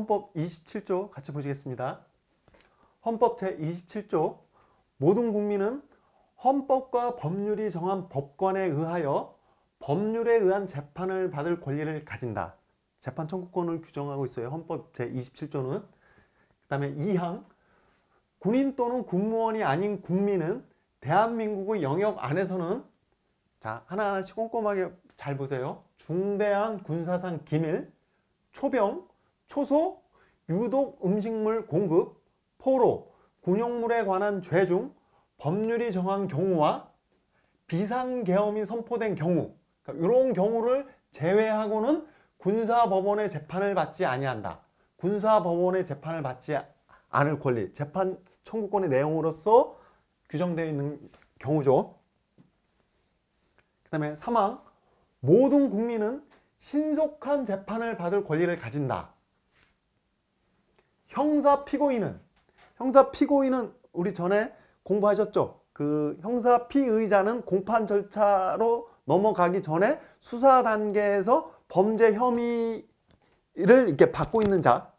헌법 27조 같이 보시겠습니다. 헌법 제27조 모든 국민은 헌법과 법률이 정한 법관에 의하여 법률에 의한 재판을 받을 권리를 가진다. 재판 청구권을 규정하고 있어요. 헌법 제27조는 그 다음에 2항 군인 또는 국무원이 아닌 국민은 대한민국의 영역 안에서는 자 하나하나씩 꼼꼼하게 잘 보세요. 중대한 군사상 기밀, 초병, 초소, 유독 음식물 공급, 포로, 군용물에 관한 죄 중 법률이 정한 경우와 비상계엄이 선포된 경우 그러니까 이런 경우를 제외하고는 군사법원의 재판을 받지 아니한다. 군사법원의 재판을 받지 않을 권리, 재판 청구권의 내용으로서 규정되어 있는 경우죠. 그 다음에 사망, 모든 국민은 신속한 재판을 받을 권리를 가진다. 형사 피고인은 형사 피고인은 우리 전에 공부하셨죠? 그 형사 피의자는 공판 절차로 넘어가기 전에 수사 단계에서 범죄 혐의를 이렇게 받고 있는 자.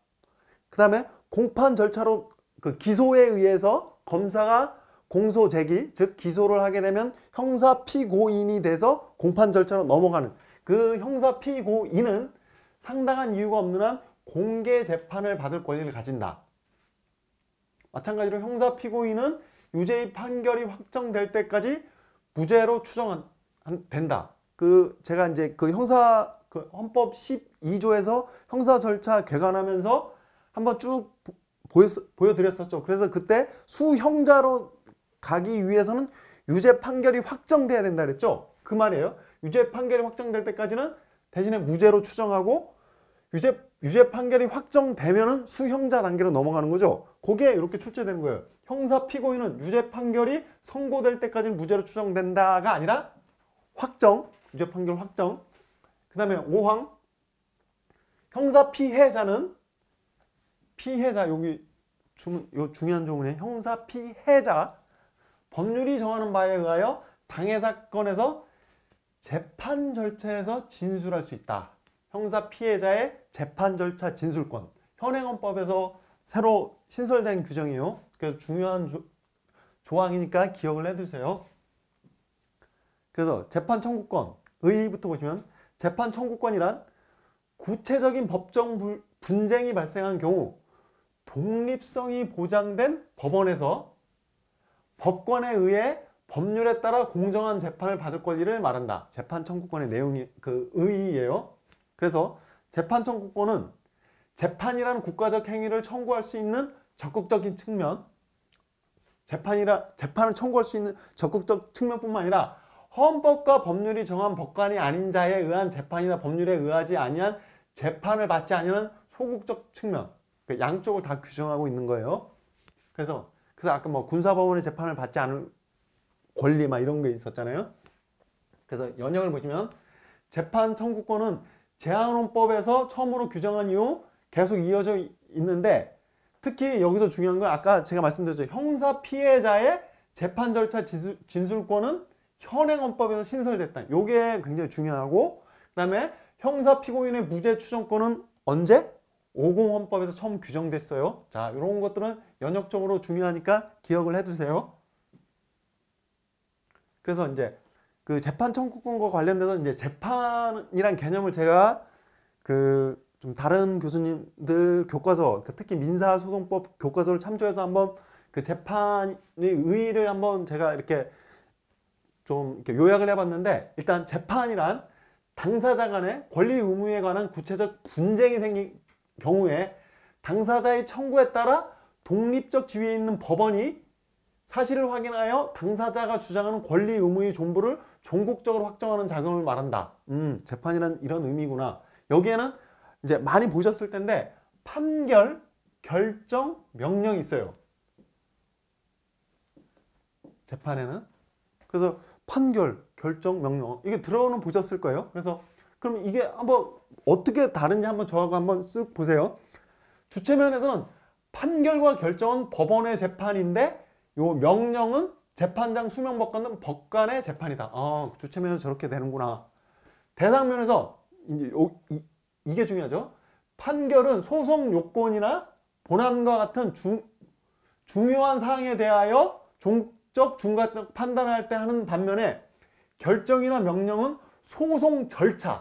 그 다음에 공판 절차로 그 기소에 의해서 검사가 공소 제기, 즉 기소를 하게 되면 형사 피고인이 돼서 공판 절차로 넘어가는 그 형사 피고인은 상당한 이유가 없는 한 공개 재판을 받을 권리를 가진다. 마찬가지로 형사 피고인은 유죄의 판결이 확정될 때까지 무죄로 추정된다. 그 제가 이제 그 형사 그 헌법 12조에서 형사 절차 개관하면서 한번 쭉 보여 드렸었죠. 그래서 그때 수형자로 가기 위해서는 유죄 판결이 확정돼야 된다 그랬죠. 그 말이에요. 유죄 판결이 확정될 때까지는 대신에 무죄로 추정하고 유죄 유죄 판결이 확정되면은 수형자 단계로 넘어가는 거죠. 그게 이렇게 출제되는 거예요. 형사 피고인은 유죄 판결이 선고될 때까지는 무죄로 추정된다가 아니라 확정, 유죄 판결 확정. 그 다음에 오항 형사 피해자는 피해자 여기 주문, 요 중요한 조문에 형사 피해자 법률이 정하는 바에 의하여 당해 사건에서 재판 절차에서 진술할 수 있다. 형사 피해자의 재판 절차 진술권. 현행헌법에서 새로 신설된 규정이요. 그래서 중요한 조, 조항이니까 기억을 해두세요. 그래서 재판 청구권, 의의부터 보시면 재판 청구권이란 구체적인 법정 불, 분쟁이 발생한 경우 독립성이 보장된 법원에서 법관에 의해 법률에 따라 공정한 재판을 받을 권리를 말한다. 재판 청구권의 내용이 그 의의예요. 그래서 재판 청구권은 재판이라는 국가적 행위를 청구할 수 있는 적극적인 측면 재판이라 재판을 청구할 수 있는 적극적 측면뿐만 아니라 헌법과 법률이 정한 법관이 아닌 자에 의한 재판이나 법률에 의하지 아니한 재판을 받지 아니한 소극적 측면 그 양쪽을 다 규정하고 있는 거예요. 그래서 그래서 아까 뭐 군사법원의 재판을 받지 않을 권리 막 이런 게 있었잖아요. 그래서 연역을 보시면 재판 청구권은 재활원법에서 처음으로 규정한 이후 계속 이어져 있는데 특히 여기서 중요한 건 아까 제가 말씀드렸죠. 형사 피해자의 재판 절차 진술, 권은 현행헌법에서 신설됐다. 요게 굉장히 중요하고 그 다음에 형사 피고인의 무죄 추정권은 언제? 5공헌법에서 처음 규정됐어요. 자, 이런 것들은 연역적으로 중요하니까 기억을 해두세요. 그래서 이제 그 재판 청구권과 관련돼서 이제 재판이란 개념을 제가 그 좀 다른 교수님들 교과서 그러니까 특히 민사소송법 교과서를 참조해서 한번 그 재판의 의의를 한번 제가 이렇게 좀 이렇게 요약을 해봤는데 일단 재판이란 당사자 간의 권리 의무에 관한 구체적 분쟁이 생긴 경우에 당사자의 청구에 따라 독립적 지위에 있는 법원이 사실을 확인하여 당사자가 주장하는 권리 의무의 존부를 종국적으로 확정하는 작용을 말한다. 음, 재판이란 이런 의미구나. 여기에는 이제 많이 보셨을 텐데 판결, 결정, 명령이 있어요. 재판에는. 그래서 판결, 결정, 명령 이게 들어오는 보셨을 거예요. 그래서 그럼 이게 한번 어떻게 다른지 한번 저하고 한번 쓱 보세요. 주체면에서는 판결과 결정은 법원의 재판인데 요 명령은 재판장 수명법관은 법관의 재판이다. 아, 주체면에서 저렇게 되는구나. 대상면에서 이제 요, 이, 이게 중요하죠. 판결은 소송 요건이나 본안과 같은 중, 중요한 사항에 대하여 종적, 중간적 판단할 때 하는 반면에 결정이나 명령은 소송 절차에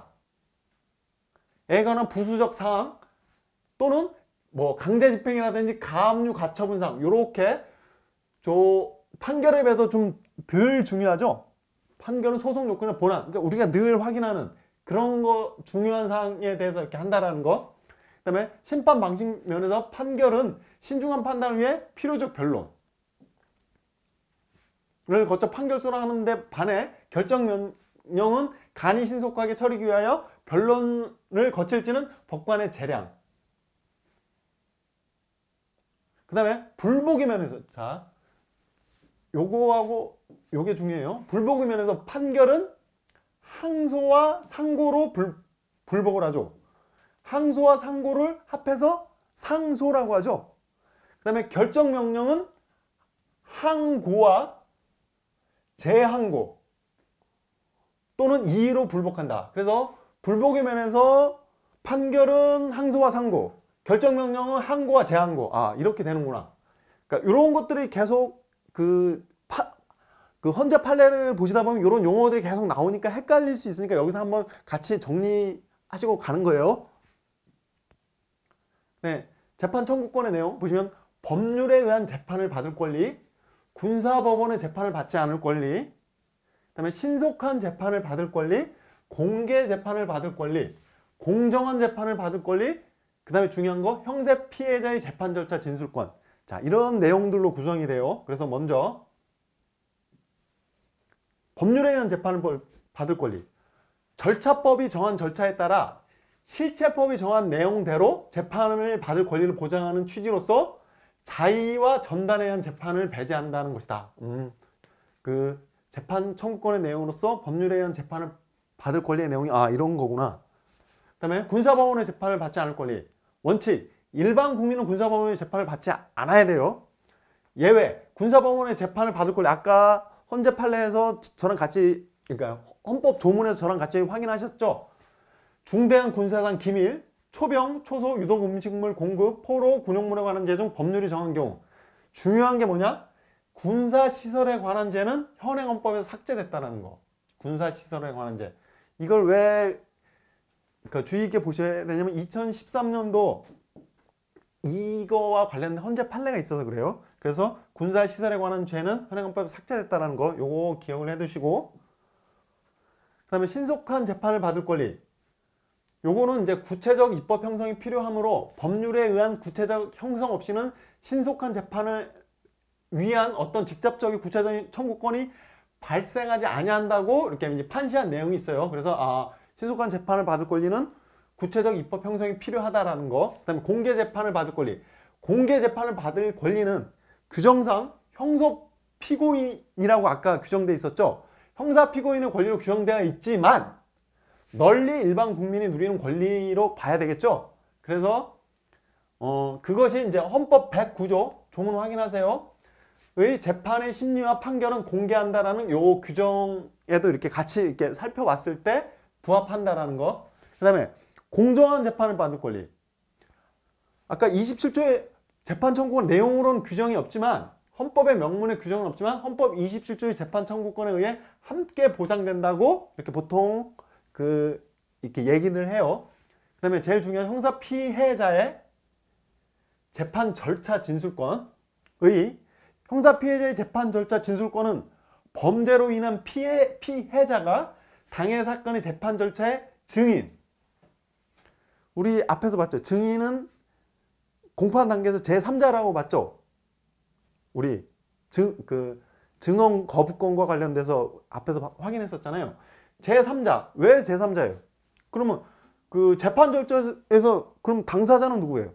관한 부수적 사항 또는 뭐 강제 집행이라든지 가압류 가처분 사항 이렇게 조 판결에 비해서 좀 덜 중요하죠. 판결은 소송 요건의 보안 그러니까 우리가 늘 확인하는 그런 거 중요한 사항에 대해서 이렇게 한다라는 거. 그다음에 심판 방식 면에서 판결은 신중한 판단을 위해 필요적 변론을 거쳐 판결 수락하는데 반해 결정 명령은 간이 신속하게 처리기 위하여 변론을 거칠지는 법관의 재량. 그 다음에 불복의 면에서 자 요거하고 요게 중요해요. 불복의면에서 판결은 항소와 상고로 불, 불복을 하죠. 항소와 상고를 합해서 상소라고 하죠. 그 다음에 결정명령은 항고와 재항고 또는 이의로 불복한다. 그래서 불복의 면에서 판결은 항소와 상고, 결정명령은 항고와 재항고. 아 이렇게 되는구나. 그러니까 이런 것들이 계속 그, 파, 그 혼자 판례를 보시다 보면 이런 용어들이 계속 나오니까 헷갈릴 수 있으니까 여기서 한번 같이 정리하시고 가는 거예요. 네, 재판 청구권의 내용 보시면 법률에 의한 재판을 받을 권리, 군사법원의 재판을 받지 않을 권리, 그다음에 신속한 재판을 받을 권리, 공개 재판을 받을 권리, 공정한 재판을 받을 권리, 그 다음에 중요한 거형세 피해자의 재판 절차 진술권 자, 이런 내용들로 구성이 돼요. 그래서 먼저 법률에 의한 재판을 받을 권리 절차법이 정한 절차에 따라 실체법이 정한 내용대로 재판을 받을 권리를 보장하는 취지로서 자의와 전단에 의한 재판을 배제한다는 것이다. 음, 그 재판 청구권의 내용으로서 법률에 의한 재판을 받을 권리의 내용이 아 이런 거구나. 그 다음에 군사법원의 재판을 받지 않을 권리 원칙 일반 국민은 군사법원의 재판을 받지 않아야 돼요. 예외, 군사법원의 재판을 받을 걸 아까 헌재 판례에서 저랑 같이, 그러니까 헌법 조문에서 저랑 같이 확인하셨죠? 중대한 군사상 기밀, 초병, 초소, 유독 음식물 공급, 포로, 군용물에 관한 죄중 법률이 정한 경우 중요한 게 뭐냐? 군사시설에 관한 죄는 현행 헌법에서 삭제됐다는 거 군사시설에 관한 죄 이걸 왜 그러니까 주의 있게 보셔야 되냐면 2013년도 이거와 관련된 헌재 판례가 있어서 그래요. 그래서 군사시설에 관한 죄는 현행헌법에 삭제됐다는 거 요거 기억을 해두시고 그 다음에 신속한 재판을 받을 권리 요거는 이제 구체적 입법 형성이 필요하므로 법률에 의한 구체적 형성 없이는 신속한 재판을 위한 어떤 직접적인 구체적인 청구권이 발생하지 아니한다고 이렇게 판시한 내용이 있어요. 그래서 아 신속한 재판을 받을 권리는 구체적 입법 형성이 필요하다라는 거, 그 다음에 공개 재판을 받을 권리. 공개 재판을 받을 권리는 규정상 형사 피고인이라고 아까 규정돼 있었죠. 형사 피고인의 권리로 규정되어 있지만 널리 일반 국민이 누리는 권리로 봐야 되겠죠. 그래서 어, 그것이 이제 헌법 109조 조문 확인하세요. 의 재판의 심리와 판결은 공개한다라는 요 규정에도 이렇게 같이 이렇게 살펴봤을 때 부합한다라는 거. 그다음에 공정한 재판을 받을 권리. 아까 27조의 재판 청구권 내용으로는 규정이 없지만 헌법의 명문의 규정은 없지만 헌법 27조의 재판 청구권에 의해 함께 보장된다고 이렇게 보통 그 이렇게 얘기를 해요. 그 다음에 제일 중요한 형사 피해자의 재판 절차 진술권의 형사 피해자의 재판 절차 진술권은 범죄로 인한 피해, 피해자가 당해 사건의 재판 절차의 증인 우리 앞에서 봤죠. 증인은 공판 단계에서 제3자라고 봤죠. 우리 증, 그 증언 거부권과 관련돼서 앞에서 확인했었잖아요. 제3자. 왜 제3자예요? 그러면 그 재판 절차에서 그럼 당사자는 누구예요?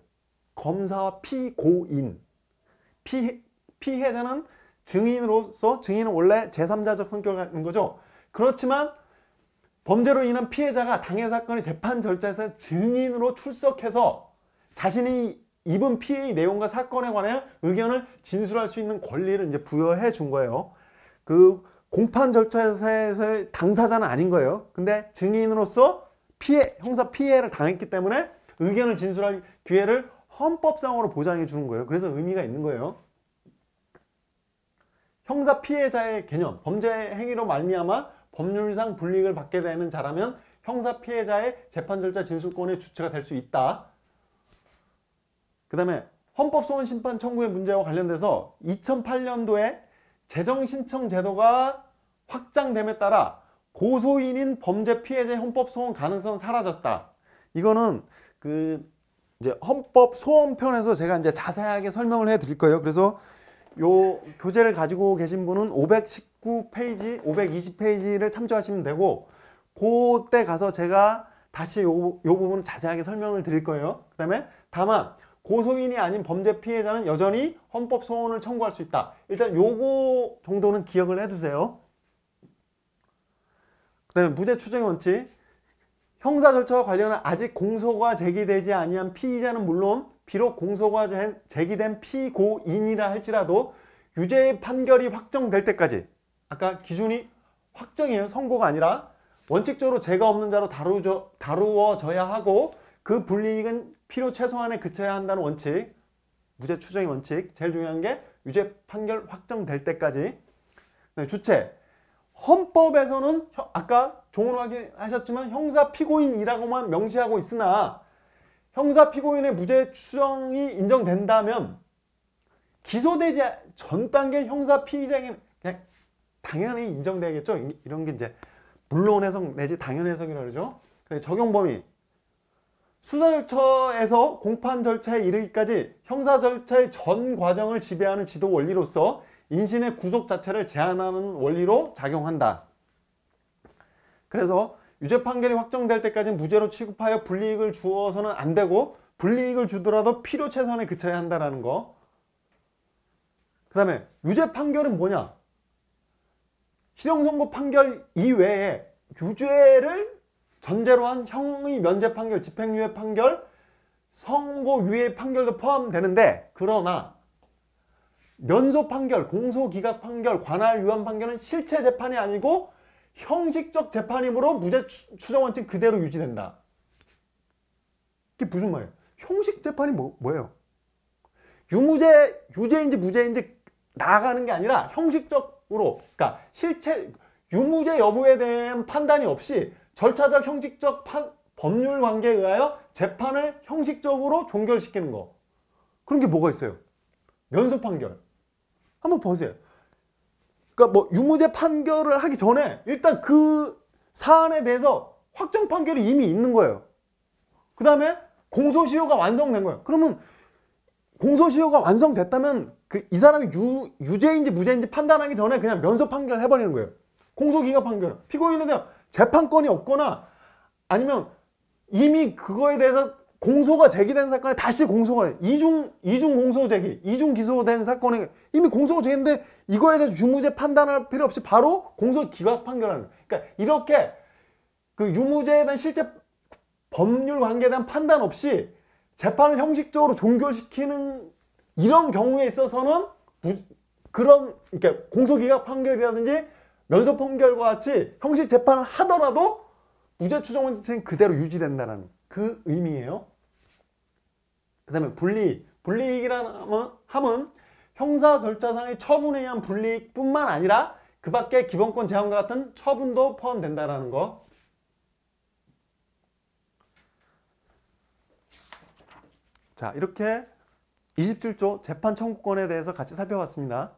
검사와 피고인. 피, 피해자는 증인으로서 증인은 원래 제3자적 성격을 갖는 거죠. 그렇지만 범죄로 인한 피해자가 당해 사건의 재판 절차에서 증인으로 출석해서 자신이 입은 피해의 내용과 사건에 관하여 의견을 진술할 수 있는 권리를 이제 부여해 준 거예요. 그 공판 절차에서의 당사자는 아닌 거예요. 근데 증인으로서 피해, 형사 피해를 당했기 때문에 의견을 진술할 기회를 헌법상으로 보장해 주는 거예요. 그래서 의미가 있는 거예요. 형사 피해자의 개념, 범죄 행위로 말미암아 법률상 불이익을 받게 되는 자라면 형사 피해자의 재판 절차 진술권의 주체가 될 수 있다. 그 다음에 헌법소원 심판 청구의 문제와 관련돼서 2008년도에 재정신청 제도가 확장됨에 따라 고소인인 범죄 피해자의 헌법소원 가능성은 사라졌다. 이거는 그 이제 헌법 소원편에서 제가 이제 자세하게 설명을 해 드릴 거예요. 그래서 요 교재를 가지고 계신 분은 510 5 9페이지 520페이지를 참조하시면 되고 그때 가서 제가 다시 요, 요 부분 자세하게 설명을 드릴 거예요. 그 다음에 다만 고소인이 아닌 범죄 피해자는 여전히 헌법 소원을 청구할 수 있다. 일단 요거 정도는 기억을 해두세요. 그 다음에 무죄 추정의 원칙 형사 절차와 관련한 아직 공소가 제기되지 아니한 피의자는 물론 비록 공소가 제기된 피고인이라 할지라도 유죄 판결이 확정될 때까지 아까 기준이 확정이에요. 선고가 아니라 원칙적으로 죄가 없는 자로 다루져, 다루어져야 하고 그 불이익은 필요 최소한에 그쳐야 한다는 원칙 무죄 추정의 원칙 제일 중요한 게 유죄 판결 확정될 때까지 네, 주체 헌법에서는 아까 종으 확인하셨지만 형사 피고인이라고만 명시하고 있으나 형사 피고인의 무죄 추정이 인정된다면 기소되지 전 단계 형사 피의자인 당연히 인정되겠죠 이런 게 이제 물론 해석 내지 당연 해석이라고 그러죠. 적용 범위 수사절차에서 공판 절차에 이르기까지 형사 절차의 전 과정을 지배하는 지도 원리로서 인신의 구속 자체를 제한하는 원리로 작용한다. 그래서 유죄 판결이 확정될 때까지는 무죄로 취급하여 불이익을 주어서는 안 되고 불이익을 주더라도 필요 최선에 그쳐야 한다라는 거. 그 다음에 유죄 판결은 뭐냐? 실형선고 판결 이외에 유죄를 전제로 한 형의 면제 판결, 집행유예 판결, 선고유예 판결도 포함되는데 그러나 면소 판결, 공소기각 판결, 관할 유한 판결은 실체 재판이 아니고 형식적 재판이므로 무죄 추정 원칙 그대로 유지된다. 이게 무슨 말이에요? 형식 재판이 뭐, 뭐예요? 유무죄, 유죄인지 무죄인지 나가는 게 아니라 형식적 으로 그러니까 실체 유무죄 여부에 대한 판단이 없이 절차적 형식적 판, 법률 관계에 의하여 재판을 형식적으로 종결시키는 거 그런 게 뭐가 있어요? 면소 판결 한번 보세요 그러니까 뭐 유무죄 판결을 하기 전에 일단 그 사안에 대해서 확정 판결이 이미 있는 거예요 그 다음에 공소시효가 완성된 거예요 그러면 공소시효가 완성됐다면 그이 사람이 유, 유죄인지 무죄인지 판단하기 전에 그냥 면소 판결을 해버리는 거예요. 공소기각 판결. 피고인은 대한 재판권이 없거나 아니면 이미 그거에 대해서 공소가 제기된 사건에 다시 공소가 이중 이중 공소 제기, 이중 기소된 사건에 이미 공소가 제기인데 이거에 대해서 유무죄 판단할 필요 없이 바로 공소 기각 판결하는. 그러니까 이렇게 그 유무죄에 대한 실제 법률 관계에 대한 판단 없이 재판을 형식적으로 종결시키는 이런 경우에 있어서는 무, 그런 그러니까 공소기각 판결이라든지 면소 판결과 같이 형식 재판을 하더라도 무죄 추정 원칙은 그대로 유지된다는 그 의미예요. 그 다음에 분리, 분리익이라는 함은 형사 절차상의 처분에 의한 분리익 뿐만 아니라 그 밖에 기본권 제한과 같은 처분도 포함된다라는 거. 자, 이렇게 27조 재판 청구권에 대해서 같이 살펴봤습니다.